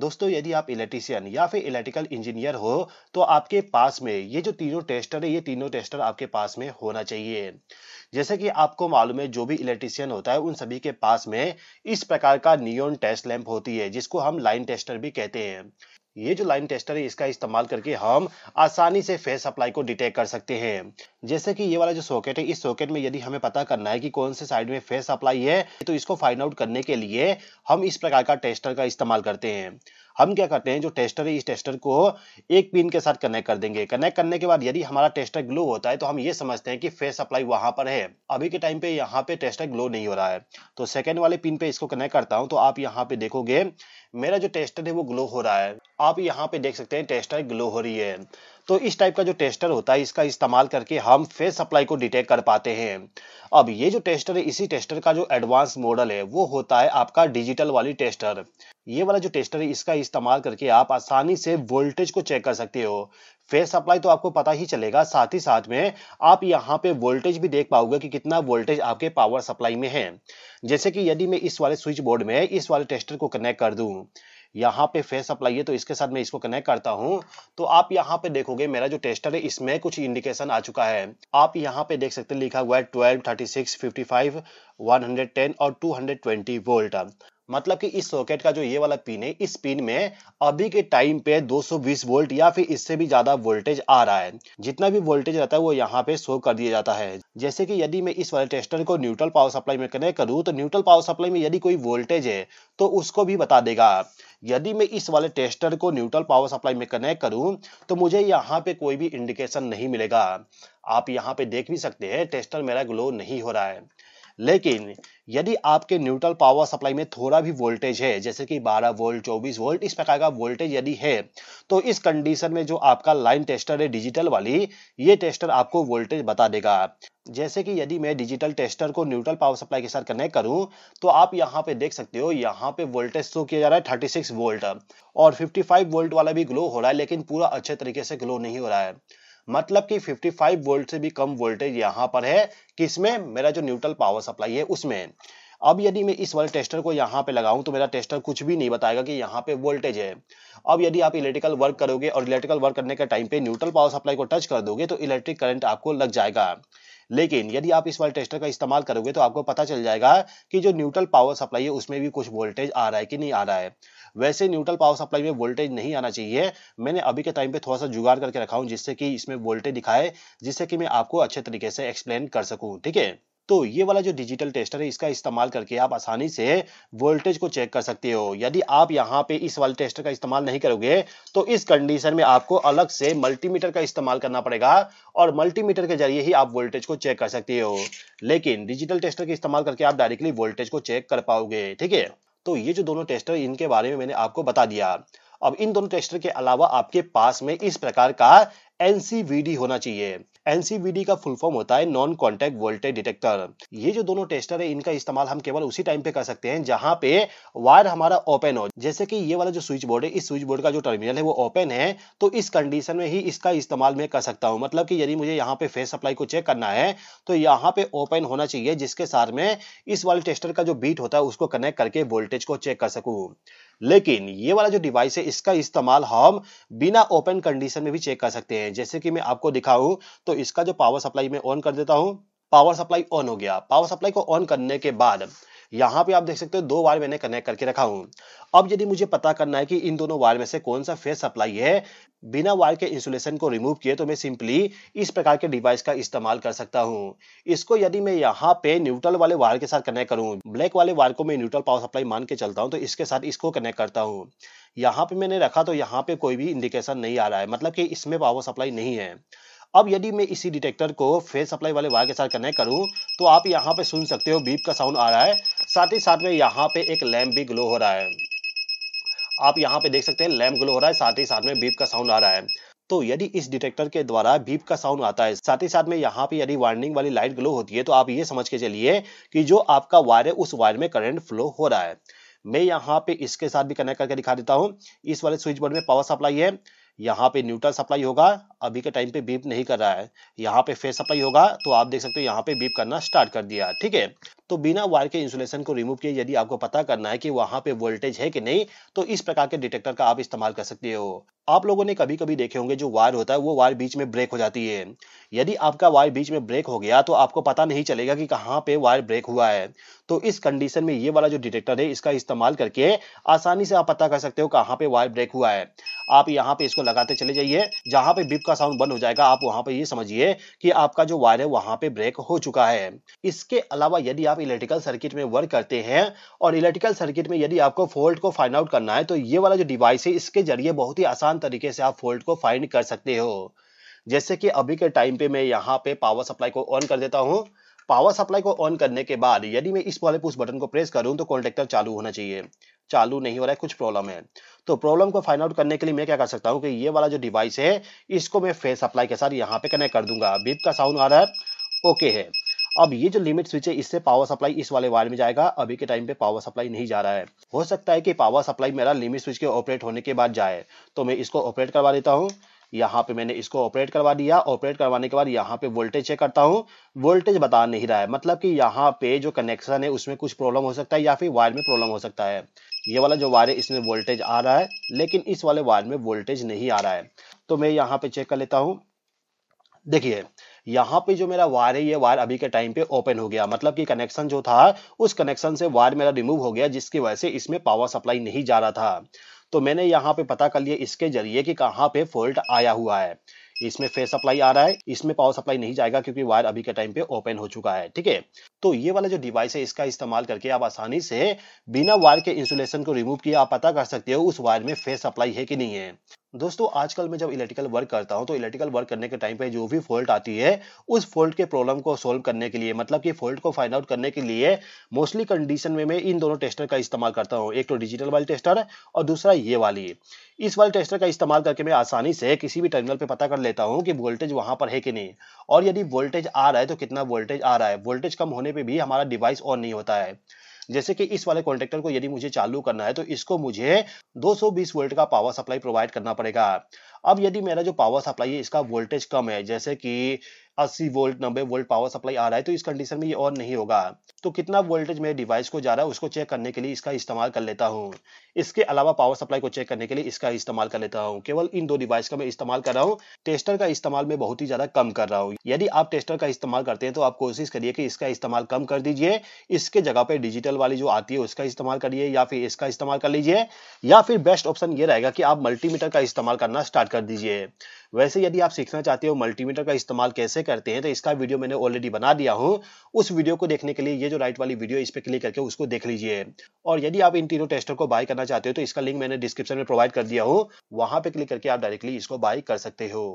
दोस्तों यदि आप इलेक्ट्रीशियन या फिर इलेक्ट्रिकल इंजीनियर हो तो आपके पास में ये जो तीनों टेस्टर है ये तीनों टेस्टर आपके पास में होना चाहिए जैसे कि आपको मालूम है जो भी इलेक्ट्रीशियन होता है उन सभी के पास में इस प्रकार का नियोन टेस्ट लैंप होती है जिसको हम लाइन टेस्टर भी कहते हैं ये जो लाइन टेस्टर है इसका इस्तेमाल करके हम आसानी से फेस सप्लाई को डिटेक्ट कर सकते हैं जैसे कि ये वाला जो सॉकेट है इस सॉकेट में यदि हमें पता करना है कि कौन से साइड में फेस सप्लाई है तो इसको फाइंड आउट करने के लिए हम इस प्रकार का टेस्टर का इस्तेमाल करते हैं हम क्या करते हैं जो टेस्टर है इस टेस्टर को एक पिन के साथ कनेक्ट कर देंगे कनेक्ट करने के बाद यदि हमारा टेस्टर ग्लो होता है तो हम ये समझते हैं कि फेस सप्लाई वहां पर है अभी के टाइम पे यहाँ पे टेस्टर ग्लो नहीं हो रहा है तो सेकंड वाले पिन पे इसको कनेक्ट करता हूँ तो आप यहाँ पे देखोगे मेरा जो टेस्टर है वो ग्लो हो रहा है आप यहाँ पे देख सकते हैं टेस्टर ग्लो हो रही है तो इस टाइप का जो टेस्टर होता है इसका इस्तेमाल करके हम फेस सप्लाई को डिटेक्ट कर पाते हैं अब ये जो टेस्टर है इसी टेस्टर का जो एडवांस मॉडल है वो होता है आपका डिजिटल वाली टेस्टर ये वाला जो टेस्टर है इसका इस्तेमाल करके आप आसानी से वोल्टेज को चेक कर सकते हो फेस सप्लाई तो आपको पता ही चलेगा साथ ही साथ में आप यहाँ पे वोल्टेज भी देख पाओगे कि कितना वोल्टेज आपके पावर सप्लाई में है जैसे कि यदि मैं इस वाले स्विच बोर्ड में इस वाले टेस्टर को कनेक्ट कर दूं यहाँ पे फेस अप्लाई है तो इसके साथ मैं इसको कनेक्ट करता हूँ तो आप यहाँ पे देखोगे मेरा जो टेस्टर है इसमें कुछ इंडिकेशन आ चुका है आप यहाँ पे देख सकते हैं लिखा हुआ है twelve thirty six fifty five one hundred ten और टू हंड्रेड ट्वेंटी वोल्ट मतलब कि इस सॉकेट का जो ये वाला पिन है इस पिन में अभी के टाइम पे 220 वोल्ट या फिर इससे भी ज्यादा वोल्टेज आ रहा है जितना भी वोल्टेज रहता है वो यहाँ पे शो कर दिया जाता है जैसे कि यदि मैं इस वाले टेस्टर को न्यूट्रल पावर सप्लाई में कनेक्ट करूँ तो न्यूट्रल पावर सप्लाई में यदि कोई वोल्टेज है तो उसको भी बता देगा यदि मैं इस वाले टेस्टर को न्यूट्रल पावर सप्लाई में कनेक्ट करूँ तो मुझे यहाँ पे कोई भी इंडिकेशन नहीं मिलेगा आप यहाँ पे देख भी सकते हैं टेस्टर मेरा ग्लो नहीं हो रहा है लेकिन यदि आपके न्यूट्रल पावर सप्लाई में थोड़ा भी वोल्टेज है जैसे कि 12 वोल्ट 24 वोल्ट इस प्रकार का वोल्टेज यदि है तो इस कंडीशन में जो आपका लाइन टेस्टर है डिजिटल वाली ये टेस्टर आपको वोल्टेज बता देगा जैसे कि यदि मैं डिजिटल टेस्टर को न्यूट्रल पावर सप्लाई के साथ कनेक्ट करूं तो आप यहां पे देख सकते हो यहां पे वोल्टेज शो किया जा रहा है 36 वोल्ट और 55 वोल्ट वाला भी ग्लो हो रहा है लेकिन पूरा अच्छे तरीके से ग्लो नहीं हो रहा है मतलब कि 55 वोल्ट से भी कम वोल्टेज यहां पर है किसमें मेरा जो न्यूट्रल पावर सप्लाई है उसमें अब यदि मैं इस वाले टेस्टर को यहाँ पे लगाऊं तो मेरा टेस्टर कुछ भी नहीं बताएगा कि यहाँ पे वोल्टेज है अब यदि आप इलेक्ट्रिकल वर्क करोगे और इलेक्ट्रिकल वर्क करने के टाइम पे न्यूट्रल पावर सप्लाई को टच कर दोगे तो इलेक्ट्रिक करंट आपको लग जाएगा लेकिन यदि आप इस वाले टेस्टर का इस्तेमाल करोगे तो आपको पता चल जाएगा कि जो न्यूट्रल पावर सप्लाई है उसमें भी कुछ वोल्टेज आ रहा है कि नहीं आ रहा है वैसे न्यूट्रल पावर सप्लाई में वोल्टेज नहीं आना चाहिए मैंने अभी के टाइम पे थोड़ा सा जुगाड़ करके रखा हूँ जिससे कि इसमें वोल्टेज दिखाए जिससे कि मैं आपको अच्छे तरीके से एक्सप्लेन कर सकूँ ठीक है तो ये वाला जो डिजिटल टेस्टर है इसका इस्तेमाल करके आप आसानी से वोल्टेज को चेक कर सकते हो यदि आप यहाँ पे इस वाले टेस्टर का इस्तेमाल नहीं करोगे तो इस कंडीशन में आपको अलग से मल्टीमीटर का इस्तेमाल करना पड़ेगा और मल्टीमीटर के जरिए ही आप वोल्टेज को चेक कर सकते हो लेकिन डिजिटल टेस्टर का इस्तेमाल करके आप डायरेक्टली वोल्टेज को चेक कर पाओगे ठीक है तो ये जो दोनों टेस्टर इनके बारे में मैंने आपको बता दिया अब इन दोनों टेस्टर के अलावा आपके पास में इस प्रकार का एनसीवीडी होना चाहिए एनसीवीडी का फुल फॉर्म होता है नॉन कॉन्टेक्ट वोल्टेज डिटेक्टर ये जो दोनों टेस्टर है इनका इस्तेमाल हम केवल उसी टाइम पे कर सकते हैं जहां पे वायर हमारा ओपन हो जैसे कि ये वाला जो स्विच बोर्ड है इस स्विच बोर्ड का जो टर्मिनल है वो ओपन है तो इस कंडीशन में ही इसका इस्तेमाल मैं कर सकता हूं मतलब कि यदि मुझे यहाँ पे फेस सप्लाई को चेक करना है तो यहाँ पे ओपन होना चाहिए जिसके साथ में इस वाले टेस्टर का जो बीट होता है उसको कनेक्ट करके वोल्टेज को चेक कर सकूँ लेकिन ये वाला जो डिवाइस है इसका इस्तेमाल हम बिना ओपन कंडीशन में भी चेक कर सकते हैं जैसे कि मैं आपको दिखाऊं तो इसका जो पावर सप्लाई मैं ऑन कर देता हूं पावर सप्लाई ऑन हो गया पावर सप्लाई को ऑन करने के बाद यहाँ पे आप देख सकते हो दो वायर मैंने कनेक्ट करके रखा हूं अब यदि मुझे पता करना है कि इन दोनों वायर में से कौन सा फेस सप्लाई है बिना वायर के इंसुलेशन को रिमूव किए तो मैं सिंपली इस प्रकार के डिवाइस का इस्तेमाल कर सकता हूँ इसको यदि मैं यहाँ पे न्यूट्रल वाले वायर के साथ कनेक्ट करूँ ब्लैक वाले वायर को मैं न्यूट्रल पावर सप्लाई मान के चलता हूँ तो इसके साथ इसको कनेक्ट करता हूँ यहाँ पे मैंने रखा तो यहाँ पे कोई भी इंडिकेशन नहीं आ रहा है मतलब कि इसमें पावर सप्लाई नहीं है अब यदि मैं इसी डिटेक्टर को फेस सप्लाई वाले वायर के साथ कनेक्ट करूँ तो आप यहाँ पे सुन सकते हो बीप का साउंड आ रहा है साथ ही साथ में यहाँ पे एक लैम्प भी ग्लो हो रहा है आप यहाँ पे देख सकते हैं लैम्प ग्लो हो रहा है साथ ही साथ में बीप का साउंड आ रहा है तो यदि इस डिटेक्टर के द्वारा बीप का साउंड आता है साथ ही साथ में यहाँ पे यदि वार्निंग वाली लाइट ग्लो होती है तो आप ये समझ के चलिए कि जो आपका वायर है उस वायर में करंट फ्लो हो रहा है मैं यहाँ पे इसके साथ भी कनेक्ट करके दिखा देता हूँ इस वाले स्विच बोर्ड में पावर सप्लाई है यहाँ पे न्यूट्रल सप्लाई होगा अभी के टाइम पे बीप नहीं कर रहा है यहाँ पे फेस सप्लाई होगा तो आप देख सकते हो यहाँ पे बीप करना स्टार्ट कर दिया ठीक है तो बिना वायर के इंसुलेशन को रिमूव किए यदि आपको पता करना है कि वहां पे वोल्टेज है कि नहीं तो इस प्रकार के डिटेक्टर का आप इस्तेमाल कर सकते हो आप लोगों ने कभी कभी देखे होंगे जो वायर होता है वो वायर बीच में ब्रेक हो जाती है यदि आपका वायर बीच में ब्रेक हो गया तो आपको पता नहीं चलेगा कि कहाँ पे वायर ब्रेक हुआ है तो इस कंडीशन में ये वाला जो डिटेक्टर है इसका इस्तेमाल करके आसानी से आप पता कर सकते हो कहाँ पे वायर ब्रेक हुआ है आप यहाँ पे इसको लगाते चले जाइए जहां पे बिप का साउंड बंद हो जाएगा आप वहां पे ये समझिए कि आपका जो वायर है वहां पे ब्रेक हो चुका है इसके अलावा यदि आप इलेक्ट्रिकल सर्किट में वर्क करते हैं और इलेक्ट्रिकल सर्किट में यदि आपको फोल्ट को फाइंड आउट करना है तो ये वाला जो डिवाइस है इसके जरिए बहुत ही आसान तरीके से आप फोल्ट को फाइंड कर सकते हो जैसे कि अभी के टाइम पे मैं यहाँ पे पावर सप्लाई को ऑन कर देता हूँ पावर सप्लाई को ऑन करने के बाद यदि मैं इस वाले पुश बटन को प्रेस करूं तो कॉन्टेक्टर चालू होना चाहिए चालू नहीं हो रहा है कुछ प्रॉब्लम है तो प्रॉब्लम को फाइंड आउट करने के लिए मैं क्या कर सकता हूँ कि ये वाला जो डिवाइस है इसको मैं फेस सप्लाई के साथ यहाँ पे कनेक्ट कर दूंगा बीप का साउंड आ रहा है ओके है अब ये जो लिमिट स्विच है इससे पावर सप्लाई इस वाले वायर में जाएगा अभी के टाइम पे पावर सप्लाई नहीं जा रहा है हो सकता है कि पावर सप्लाई मेरा लिमिट स्विच के ऑपरेट होने के बाद जाए तो मैं इसको ऑपरेट करवा देता हूँ यहाँ पे मैंने इसको ऑपरेट करवा दिया ऑपरेट करवाने के बाद यहाँ पे वोल्टेज चेक करता हूँ वोल्टेज बता नहीं रहा है मतलब कि यहाँ पे जो कनेक्शन है उसमें कुछ प्रॉब्लम हो सकता है या फिर वायर में प्रॉब्लम हो सकता है ये वाला जो वायर है इसमें वोल्टेज आ रहा है लेकिन इस वाले वायर में वोल्टेज नहीं आ रहा है तो मैं यहाँ पे चेक कर लेता हूँ देखिए यहाँ पे जो मेरा वायर है ये वायर अभी के टाइम पे ओपन हो गया मतलब कि कनेक्शन जो था उस कनेक्शन से वायर मेरा रिमूव हो गया जिसकी वजह से इसमें पावर सप्लाई नहीं जा रहा था तो मैंने यहाँ पे पता कर लिया इसके जरिए कि कहाँ पे फॉल्ट आया हुआ है इसमें फेस सप्लाई आ रहा है इसमें पावर सप्लाई नहीं जाएगा क्योंकि वायर अभी के टाइम पे ओपन हो चुका है ठीक है तो ये वाला जो डिवाइस है इसका इस्तेमाल करके आप आसानी से बिना वायर के इंसुलेशन को रिमूव किया आप पता कर सकते हो उस वायर में फेस सप्लाई है कि नहीं है दोस्तों आजकल मैं जब इलेक्ट्रिकल वर्क करता हूं तो इलेक्ट्रिकल वर्क करने के टाइम पे जो भी फॉल्ट आती है उस फॉल्ट के प्रॉब्लम को सोल्व करने के लिए मतलब कि फॉल्ट को फाइंड आउट करने के लिए मोस्टली कंडीशन में मैं इन दोनों टेस्टर का इस्तेमाल करता हूं एक तो डिजिटल वाली टेस्टर और दूसरा ये वाली इस वाले टेस्टर का इस्तेमाल करके मैं आसानी से किसी भी टर्मिनल पर पता कर लेता हूँ कि वोल्टेज वहाँ पर है कि नहीं और यदि वोल्टेज आ रहा है तो कितना वोल्टेज आ रहा है वोल्टेज कम होने पर भी हमारा डिवाइस ऑन नहीं होता है जैसे कि इस वाले कॉन्ट्रेक्टर को यदि मुझे चालू करना है तो इसको मुझे 220 वोल्ट का पावर सप्लाई प्रोवाइड करना पड़ेगा अब यदि मेरा जो पावर सप्लाई है इसका वोल्टेज कम है जैसे कि 80 वोल्ट 90 वोल्ट पावर सप्लाई आ रहा है तो इस कंडीशन में ये और नहीं होगा तो कितना वोल्टेज मेरे डिवाइस को जा रहा है उसको चेक करने के लिए इसका इस्तेमाल कर लेता हूँ इसके अलावा पावर सप्लाई को चेक करने के लिए इसका इस्तेमाल कर लेता हूँ केवल इन दो डिवाइस का मैं इस्तेमाल कर रहा हूँ टेस्टर का इस्तेमाल मैं बहुत ही ज्यादा कम कर रहा हूँ यदि आप टेस्टर का इस्तेमाल करते हैं तो आप कोशिश करिए कि इसका इस्तेमाल कम कर दीजिए इसके जगह पर डिजिटल वाली जो आती है उसका इस्तेमाल करिए या फिर इसका इस्तेमाल कर लीजिए या फिर बेस्ट ऑप्शन ये रहेगा कि आप मल्टीमीटर का इस्तेमाल करना स्टार्ट कर दीजिए वैसे यदि आप सीखना चाहते हो मल्टीमीटर का इस्तेमाल कैसे करते हैं तो इसका वीडियो मैंने ऑलरेडी बना दिया हूँ उस वीडियो को देखने के लिए ये जो राइट वाली वीडियो इस पर क्लिक करके उसको देख लीजिए और यदि आप इन तीनों टेस्टर को बाय करना चाहते हो तो इसका लिंक मैंने डिस्क्रिप्शन में प्रोवाइड कर दिया हूँ वहां पर क्लिक करके आप डायरेक्टली इसको बाय कर सकते हो